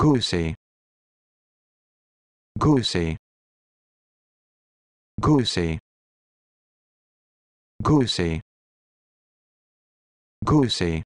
goosey goosey goosey goosey goosey